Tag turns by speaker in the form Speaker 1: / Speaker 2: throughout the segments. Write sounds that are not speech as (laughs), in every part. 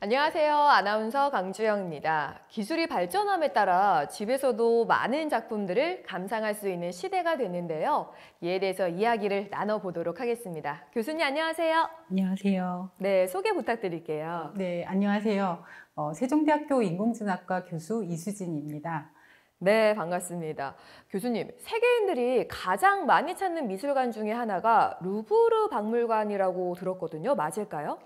Speaker 1: 안녕하세요. 아나운서 강주영입니다. 기술이 발전함에 따라 집에서도 많은 작품들을 감상할 수 있는 시대가 됐는데요 이에 대해서 이야기를 나눠보도록 하겠습니다. 교수님 안녕하세요.
Speaker 2: 안녕하세요. 네, 소개 부탁드릴게요. 네, 안녕하세요. 어, 세종대학교 인공지능학과 교수 이수진입니다. 네, 반갑습니다. 교수님, 세계인들이 가장 많이 찾는
Speaker 1: 미술관 중에 하나가 루브르 박물관이라고 들었거든요. 맞을까요?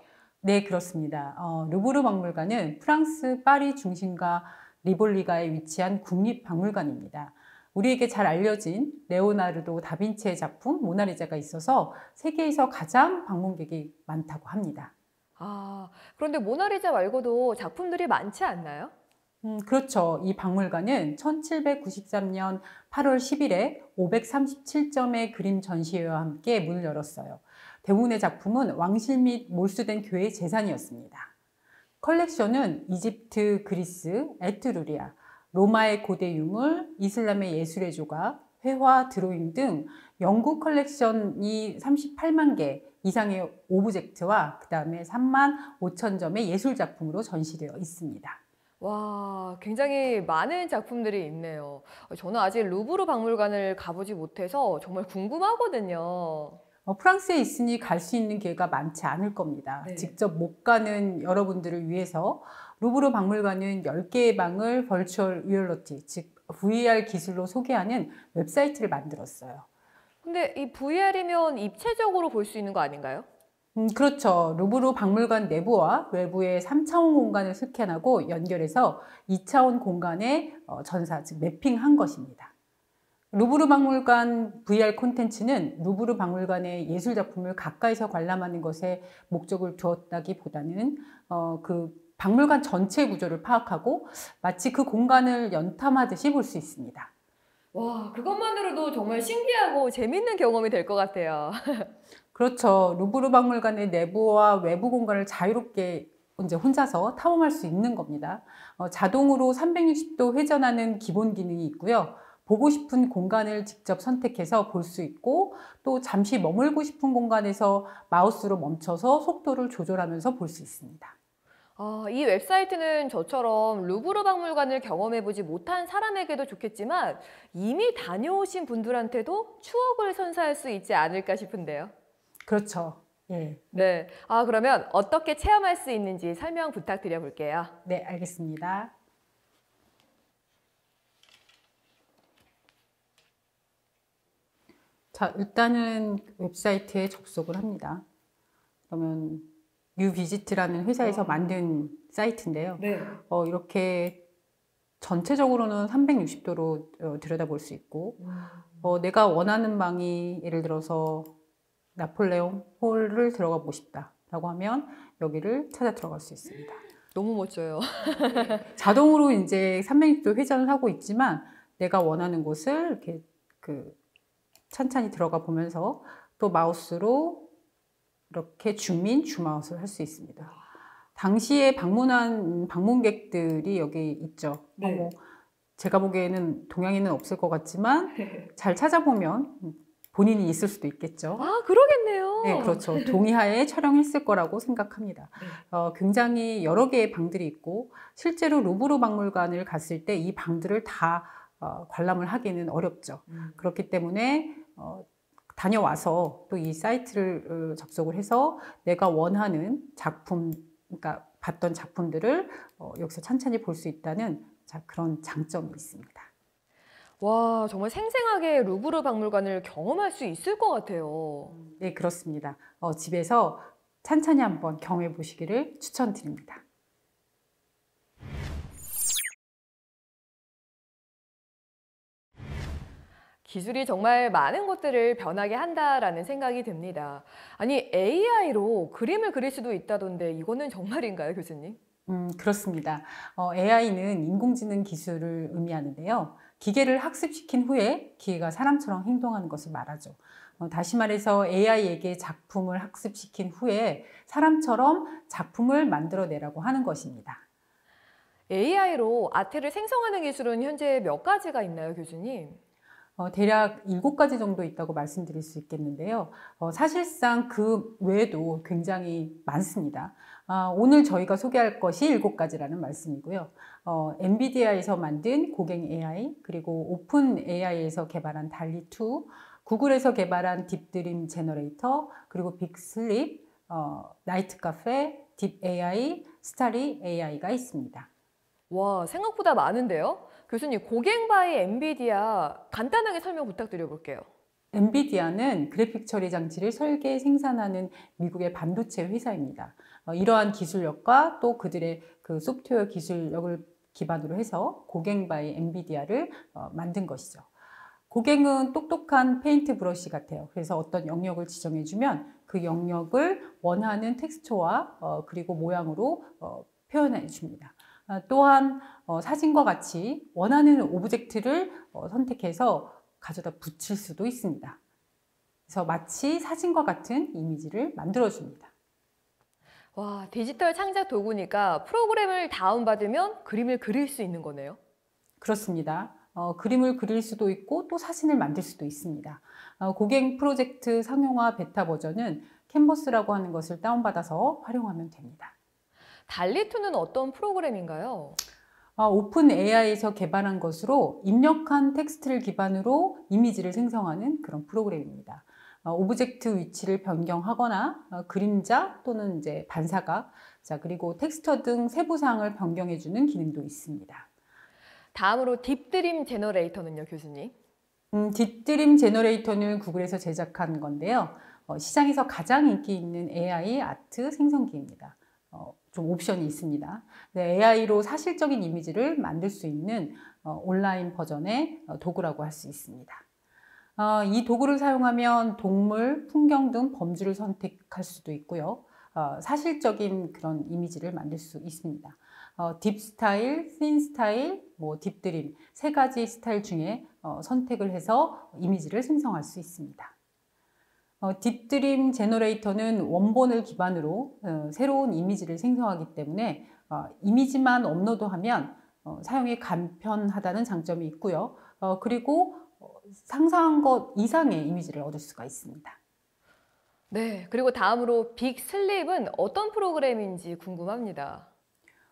Speaker 2: 네, 그렇습니다. 어, 루브르 박물관은 프랑스 파리 중심과 리볼리가에 위치한 국립박물관입니다. 우리에게 잘 알려진 레오나르도 다빈치의 작품 모나리자가 있어서 세계에서 가장 방문객이 많다고 합니다.
Speaker 1: 아, 그런데 모나리자 말고도 작품들이 많지 않나요?
Speaker 2: 음, 그렇죠. 이 박물관은 1793년 8월 10일에 537점의 그림 전시회와 함께 문을 열었어요. 대부분의 작품은 왕실 및 몰수된 교회의 재산이었습니다. 컬렉션은 이집트, 그리스, 에트루리아, 로마의 고대 유물, 이슬람의 예술의 조각, 회화, 드로잉 등 영국 컬렉션이 38만 개 이상의 오브젝트와 그 다음에 3만 5천 점의 예술 작품으로 전시되어 있습니다.
Speaker 1: 와, 굉장히 많은 작품들이 있네요. 저는 아직 루브르 박물관을 가보지 못해서 정말
Speaker 2: 궁금하거든요. 어, 프랑스에 있으니 갈 수 있는 기회가 많지 않을 겁니다. 네. 직접 못 가는 여러분들을 위해서 루브르 박물관은 10개의 방을 벌추얼 리얼러티, 즉 VR 기술로 소개하는 웹사이트를 만들었어요.
Speaker 1: 근데 이 VR이면 입체적으로 볼 수 있는 거 아닌가요?
Speaker 2: 음, 그렇죠. 루브르 박물관 내부와 외부의 3차원 공간을 스캔하고 연결해서 2차원 공간의 어, 전사, 즉 매핑한 것입니다. 루브르 박물관 VR 콘텐츠는 루브르 박물관의 예술 작품을 가까이서 관람하는 것에 목적을 두었다기보다는 어, 그 박물관 전체 구조를 파악하고 마치 그 공간을 연탐하듯이 볼 수 있습니다.
Speaker 1: 와, 그것만으로도 정말 신기하고 재밌는 경험이
Speaker 2: 될 것 같아요. (laughs) 그렇죠. 루브르 박물관의 내부와 외부 공간을 자유롭게 이제 혼자서 탐험할 수 있는 겁니다. 어, 자동으로 360도 회전하는 기본 기능이 있고요. 보고 싶은 공간을 직접 선택해서 볼 수 있고 또 잠시 머물고 싶은 공간에서 마우스로 멈춰서 속도를 조절하면서 볼 수 있습니다.
Speaker 1: 아, 이 웹사이트는 저처럼 루브르 박물관을 경험해보지 못한 사람에게도 좋겠지만 이미 다녀오신 분들한테도 추억을 선사할 수 있지 않을까 싶은데요.
Speaker 2: 그렇죠. 예.
Speaker 1: 네. 아, 그러면 어떻게 체험할 수 있는지 설명 부탁드려 볼게요.
Speaker 2: 네, 알겠습니다. 자, 일단은 웹사이트에 접속을 합니다. 그러면 유비지트라는 회사에서 아. 만든 사이트인데요. 네. 어, 이렇게 전체적으로는 360도로 어, 들여다볼 수 있고 음. 어, 내가 원하는 방이 예를 들어서 나폴레옹 홀을 들어가 고 싶다라고 하면 여기를 찾아 들어갈 수 있습니다. 너무 멋져요. 네. 자동으로 이제 360도 회전을 하고 있지만 내가 원하는 곳을 이렇게 그 찬찬히 들어가 보면서 또 마우스로 이렇게 중민 주마우스를 할 수 있습니다. 당시에 방문한 방문객들이 여기 있죠. 네. 뭐 제가 보기에는 동양인은 없을 것 같지만 (laughs) 네. 잘 찾아보면 본인이 있을 수도 있겠죠. 아,
Speaker 1: 그러겠네요. 네, 그렇죠. 동의하에
Speaker 2: 촬영했을 거라고 생각합니다. 네. 어, 굉장히 여러 개의 방들이 있고 실제로 루브르 박물관을 갔을 때 이 방들을 다 어, 관람을 하기는 어렵죠. 음. 그렇기 때문에 어, 다녀와서 또 이 사이트를 어, 접속을 해서 내가 원하는 작품, 그러니까 봤던 작품들을 어, 여기서 천천히볼 수 있다는 자, 그런 장점이 있습니다. 와, 정말 생생하게 루브르 박물관을 경험할 수 있을 것 같아요. 네, 그렇습니다. 어, 집에서 찬찬히 한번 경험해 보시기를 추천드립니다.
Speaker 1: 기술이 정말 많은 것들을 변하게 한다라는 생각이 듭니다. 아니 AI로 그림을 그릴 수도 있다던데 이거는
Speaker 2: 정말인가요, 교수님? 음, 그렇습니다. 어, AI는 인공지능 기술을 의미하는데요. 기계를 학습시킨 후에 기계가 사람처럼 행동하는 것을 말하죠. 어, 다시 말해서 AI에게 작품을 학습시킨 후에 사람처럼 작품을 만들어내라고 하는 것입니다. AI로 아트를 생성하는 기술은 현재 몇 가지가 있나요, 교수님? 어, 대략 7가지 정도 있다고 말씀드릴 수 있겠는데요. 어, 사실상 그 외에도 굉장히 많습니다. 아, 오늘 저희가 소개할 것이 7가지라는 말씀이고요. 어, 엔비디아에서 만든 고갱 AI, 그리고 오픈 AI에서 개발한 달리2, 구글에서 개발한 딥드림 제너레이터, 그리고 빅슬립, 어, 나이트 카페, 딥 AI, 스타리 AI가 있습니다. 와, 생각보다 많은데요? 교수님, 고갱바이 엔비디아 간단하게 설명 부탁드려 볼게요. 엔비디아는 그래픽 처리 장치를 설계 생산하는 미국의 반도체 회사입니다. 어, 이러한 기술력과 또 그들의 그 소프트웨어 기술력을 기반으로 해서 고갱바이 엔비디아를 어, 만든 것이죠. 고갱은 똑똑한 페인트 브러쉬 같아요. 그래서 어떤 영역을 지정해주면 그 영역을 원하는 텍스처와 어, 그리고 모양으로 표현해 줍니다. 아, 또한 어, 사진과 같이 원하는 오브젝트를 어, 선택해서 가져다 붙일 수도 있습니다. 그래서 마치 사진과 같은 이미지를 만들어줍니다. 와, 디지털
Speaker 1: 창작 도구니까 프로그램을 다운받으면
Speaker 2: 그림을 그릴 수 있는 거네요? 그렇습니다. 어, 그림을 그릴 수도 있고 또 사진을 만들 수도 있습니다. 어, 고객 프로젝트 상용화 베타 버전은 캔버스라고 하는 것을 다운받아서 활용하면 됩니다. 달리투는 어떤 프로그램인가요? 아, 오픈 AI에서 개발한 것으로 입력한 텍스트를 기반으로 이미지를 생성하는 그런 프로그램입니다. 아, 오브젝트 위치를 변경하거나 아, 그림자 또는 이제 반사각, 자 그리고 텍스처 등 세부 사항을 변경해주는 기능도 있습니다. 다음으로
Speaker 1: 딥드림 제너레이터는요, 교수님?
Speaker 2: 음, 딥드림 제너레이터는 구글에서 제작한 건데요. 어, 시장에서 가장 인기 있는 AI 아트 생성기입니다. 어, 좀 옵션이 있습니다. 네, AI로 사실적인 이미지를 만들 수 있는 어, 온라인 버전의 어, 도구라고 할 수 있습니다. 어, 이 도구를 사용하면 동물, 풍경 등 범주를 선택할 수도 있고요. 사실적인 그런 이미지를 만들 수 있습니다. 딥 스타일, 씬 스타일, 뭐 딥드림 세 가지 스타일 중에 선택을 해서 이미지를 생성할 수 있습니다. 어, 딥드림 제너레이터는 원본을 기반으로 어, 새로운 이미지를 생성하기 때문에 어, 이미지만 업로드하면 어, 사용이 간편하다는 장점이 있고요. 그리고 상상한 것 이상의 이미지를 얻을 수가 있습니다.
Speaker 1: 네, 그리고 다음으로 빅슬립은 어떤 프로그램인지 궁금합니다.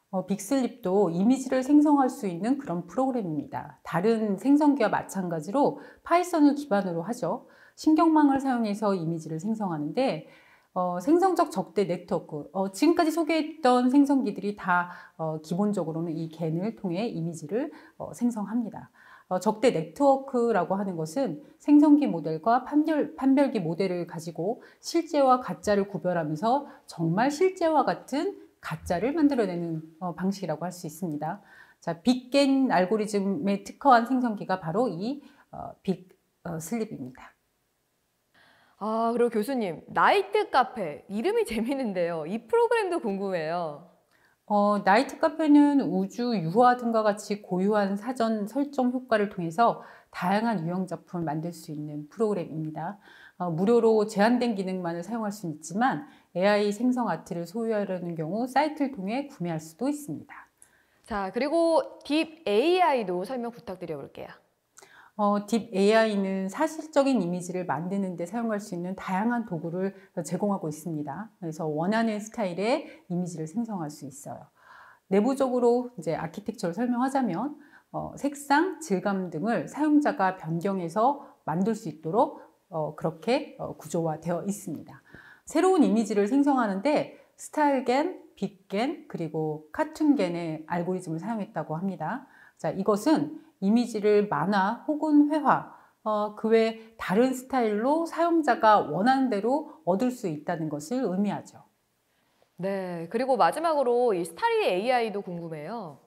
Speaker 2: 어, 빅슬립도 이미지를 생성할 수 있는 그런 프로그램입니다. 다른 생성기와 마찬가지로 파이썬을 기반으로 하죠. 신경망을 사용해서 이미지를 생성하는데 어, 생성적 적대 네트워크 어, 지금까지 소개했던 생성기들이 다 어, 기본적으로는 이 겐을 통해 이미지를 어, 생성합니다. 어, 적대 네트워크라고 하는 것은 생성기 모델과 판별, 판별기 모델을 가지고 실제와 가짜를 구별하면서 정말 실제와 같은 가짜를 만들어내는 어, 방식이라고 할 수 있습니다. 자, 빅겐 알고리즘에 특허한 생성기가 바로 이 어, 빅 어, 슬립입니다. 아, 그리고 교수님, 나이트 카페. 이름이 (laughs) 재밌는데요. 이 프로그램도 궁금해요. 어, 나이트 카페는 우주 유화 등과 같이 고유한 사전 설정 효과를 통해서 다양한 유형 작품을 만들 수 있는 프로그램입니다. 어, 무료로 제한된 기능만을 사용할 수는 있지만 AI 생성 아트를 소유하려는 경우 사이트를 통해 구매할 수도 있습니다.
Speaker 1: 자, 그리고 딥 AI도 설명 부탁드려 볼게요.
Speaker 2: 어, 딥 AI는 사실적인 이미지를 만드는 데 사용할 수 있는 다양한 도구를 제공하고 있습니다. 그래서 원하는 스타일의 이미지를 생성할 수 있어요. 내부적으로 이제 아키텍처를 설명하자면 어, 색상, 질감 등을 사용자가 변경해서 만들 수 있도록 어, 그렇게 어, 구조화되어 있습니다. 새로운 이미지를 생성하는데 스타일겐, 빅겐, 그리고 카툰겐의 알고리즘을 사용했다고 합니다. 자, 이것은 이미지를 만화 혹은 회화 어, 그외 다른 스타일로 사용자가 원하는 대로 얻을 수 있다는 것을 의미하죠. 네, 그리고
Speaker 1: 마지막으로 이 스타리 AI도 궁금해요.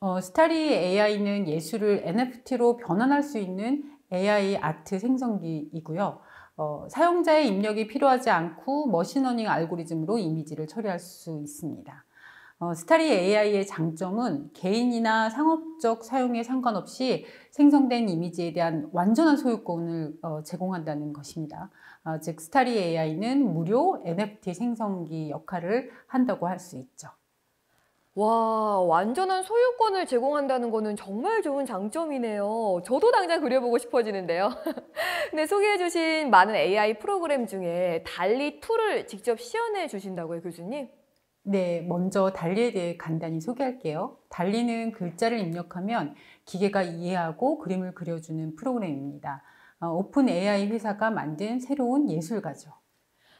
Speaker 2: 어, 스타리 AI는 예술을 NFT로 변환할 수 있는 AI 아트 생성기이고요. 어, 사용자의 입력이 필요하지 않고 머신러닝 알고리즘으로 이미지를 처리할 수 있습니다. 어, 스타리 AI의 장점은 개인이나 상업적 사용에 상관없이 생성된 이미지에 대한 완전한 소유권을 어, 제공한다는 것입니다. 어, 즉 스타리 AI는 무료 NFT 생성기 역할을 한다고 할 수 있죠.
Speaker 1: 와, 완전한 소유권을 제공한다는 거는 정말 좋은 장점이네요. 저도 당장 그려보고 싶어지는데요. (laughs) 근 소개해 주신 많은 AI 프로그램 중에 달리 툴을 직접 시연해 주신다고요, 교수님?
Speaker 2: 네, 먼저 달리에 대해 간단히 소개할게요. 달리는 글자를 입력하면 기계가 이해하고 그림을 그려주는 프로그램입니다. 어, 오픈 AI 회사가 만든 새로운 예술가죠.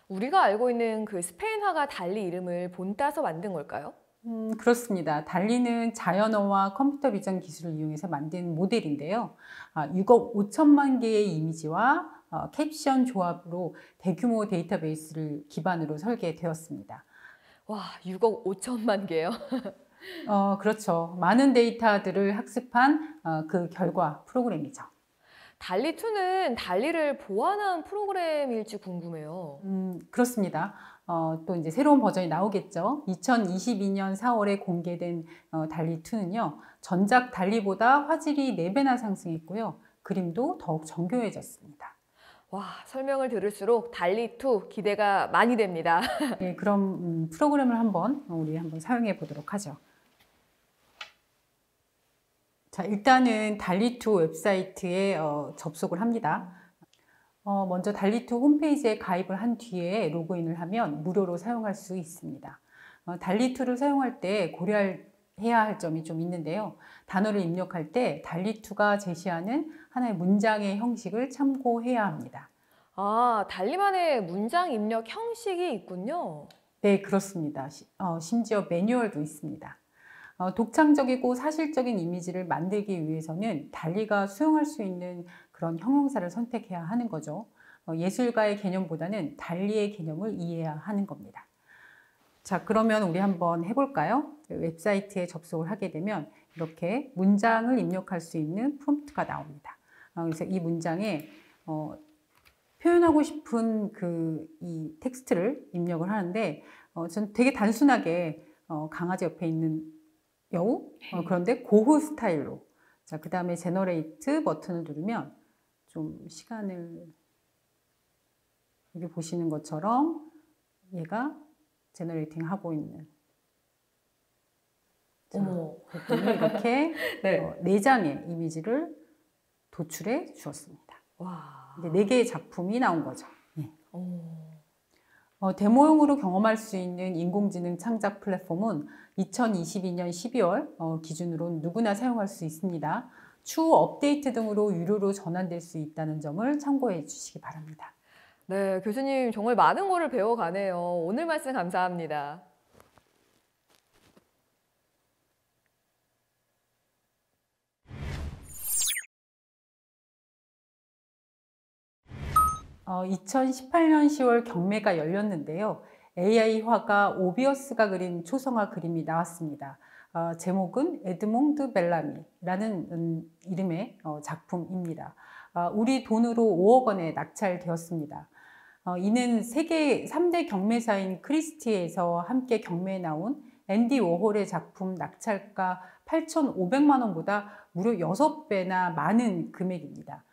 Speaker 2: 우리가 알고 있는 그 스페인화가
Speaker 1: 달리 이름을 본따서 만든
Speaker 2: 걸까요? 음, 그렇습니다. 달리는 자연어와 컴퓨터 비전 기술을 이용해서 만든 모델인데요. 6억 아, 5천만 개의 이미지와 어, 캡션 조합으로 대규모 데이터베이스를 기반으로 설계되었습니다. 와, 6억 5천만 개요. 어, 그렇죠. 많은 데이터들을 학습한 어, 그 결과 프로그램이죠. 달리2는 달리를 보완한 프로그램일지 궁금해요. 음, 그렇습니다. 어, 또 이제 새로운 버전이 나오겠죠. 2022년 4월에 공개된 어, 달리2는요, 전작 달리보다 화질이 4배나 상승했고요. 그림도 더욱 정교해졌습니다.
Speaker 1: 와 설명을 들을수록 달리2 기대가 많이 됩니다.
Speaker 2: (laughs) 네, 그럼 음, 프로그램을 한번 우리 한번 사용해 보도록 하죠. 자 일단은 달리2 웹사이트에 어, 접속을 합니다. 어, 먼저 달리2 홈페이지에 가입을 한 뒤에 로그인을 하면 무료로 사용할 수 있습니다. 어, 달리2를 사용할 때 고려해야 할 점이 좀 있는데요. 단어를 입력할 때 달리2가 제시하는 하나의 문장의 형식을 참고해야 합니다. 아, 달리만의 문장 입력 형식이 있군요. 네, 그렇습니다. 어, 심지어 매뉴얼도 있습니다. 어, 독창적이고 사실적인 이미지를 만들기 위해서는 달리가 수용할 수 있는 그런 형용사를 선택해야 하는 거죠. 어, 예술가의 개념보다는 달리의 개념을 이해해야 하는 겁니다. 자, 그러면 우리 한번 해볼까요? 웹사이트에 접속을 하게 되면 이렇게 문장을 입력할 수 있는 프롬프트가 나옵니다. 어, 그래서 이 문장에 어, 표현하고 싶은 그 이 텍스트를 입력을 하는데 어, 전 되게 단순하게 어, 강아지 옆에 있는 여우 어, 네. 그런데 고흐 스타일로 자그 다음에 제너레이트 버튼을 누르면 좀 시간을 여기 보시는 것처럼 얘가 제너레이팅 하고 있는 어머. 이렇게 (laughs) 네. 어, 4장의 이미지를 도출해 주었습니다. 와. 이제 4개의 작품이 나온 거죠. 네. 어, 어 데모용으로 경험할 수 있는 인공지능 창작 플랫폼은 2022년 12월 어, 기준으로 누구나 사용할 수 있습니다. 추후 업데이트 등으로 유료로 전환될 수 있다는 점을 참고해 주시기 바랍니다.
Speaker 1: 네, 교수님 정말 많은 거를 배워가네요. 오늘 말씀 감사합니다.
Speaker 2: 2018년 어, 10월 경매가 열렸는데요. AI 화가 오비어스가 그린 초성화 그림이 나왔습니다. 어, 제목은 에드몽드 벨라미라는 음, 이름의 어, 작품입니다. 어, 우리 돈으로 5억 원에 낙찰되었습니다. 어, 이는 세계 3대 경매사인 크리스티에서 함께 경매에 나온 앤디 워홀의 작품 낙찰가 8,500만 원보다 무려 6배나 많은 금액입니다.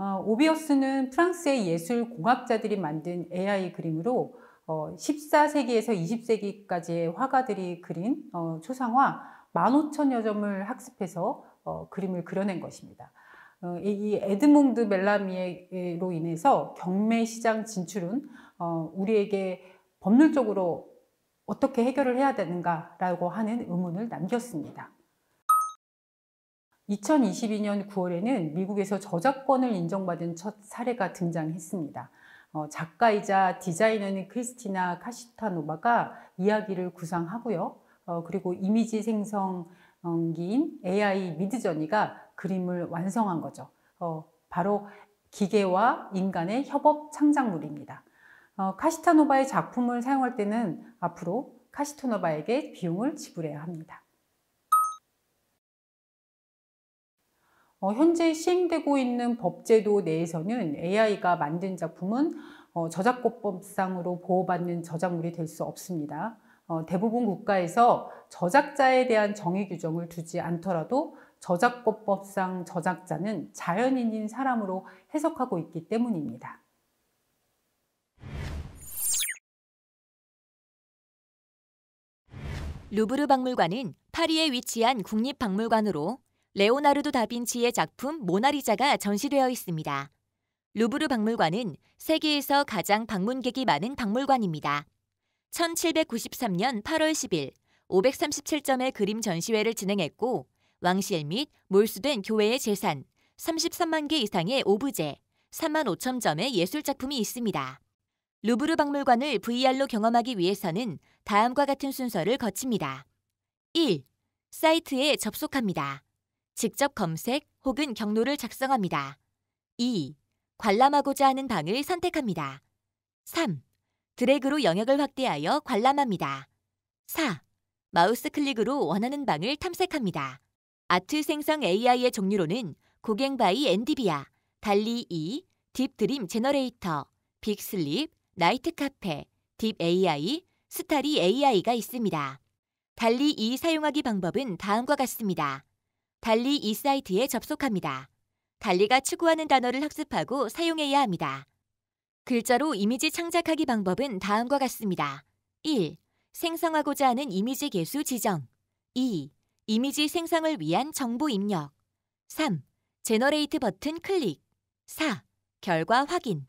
Speaker 2: 어, 오비어스는 프랑스의 예술 공학자들이 만든 AI 그림으로 14세기에서 어, 20세기까지의 화가들이 그린 어, 초상화 15,000여 점을 학습해서 그림을 그려낸 것입니다. 이 에드몽드 멜라미로 인해서 경매 시장 진출은 우리에게 법률적으로 어떻게 해결을 해야 되는가라고 하는 의문을 남겼습니다. 2022년 9월에는 미국에서 저작권을 인정받은 첫 사례가 등장했습니다. 어, 작가이자 디자이너인 크리스티나 카시타노바가 이야기를 구상하고요. 어, 그리고 이미지 생성기인 AI 미드저니가 그림을 완성한 거죠. 어, 바로 기계와 인간의 협업 창작물입니다. 카시타노바의 작품을 사용할 때는 앞으로 카시타노바에게 비용을 지불해야 합니다. 어, 현재 시행되고 있는 법제도 내에서는 AI가 만든 작품은 어, 저작권법상으로 보호받는 저작물이 될 수 없습니다. 어, 대부분 국가에서 저작자에 대한 정의 규정을 두지 않더라도 저작권법상 저작자는 자연인인 사람으로 해석하고 있기 때문입니다.
Speaker 3: 루브르 박물관은 파리에 위치한 국립박물관으로 레오나르도 다빈치의 작품 모나리자가 전시되어 있습니다. 루브르 박물관은 세계에서 가장 방문객이 많은 박물관입니다. 1793년 8월 10일 537점의 그림 전시회를 진행했고 왕실 및 몰수된 교회의 재산 33만 개 이상의 오브제 3만 5천 점의 예술 작품이 있습니다. 루브르 박물관을 VR로 경험하기 위해서는 다음과 같은 순서를 거칩니다. 1. 사이트에 접속합니다. 직접 검색 혹은 경로를 작성합니다. 2. 관람하고자 하는 방을 선택합니다. 3. 드래그로 영역을 확대하여 관람합니다. 4. 마우스 클릭으로 원하는 방을 탐색합니다. 아트 생성 AI의 종류로는 고갱바이 엔디비아, 달리 2, 딥드림 제너레이터, 빅슬립, 나이트 카페, 딥 AI, 스타리 AI가 있습니다. 달리 이 사용하기 방법은 다음과 같습니다. 달리 이 사이트에 접속합니다. 달리가 추구하는 단어를 학습하고 사용해야 합니다. 글자로 이미지 창작하기 방법은 다음과 같습니다. 1. 생성하고자 하는 이미지 개수 지정 2. 이미지 생성을 위한 정보 입력 3. 제너레이트 버튼 클릭 4. 결과 확인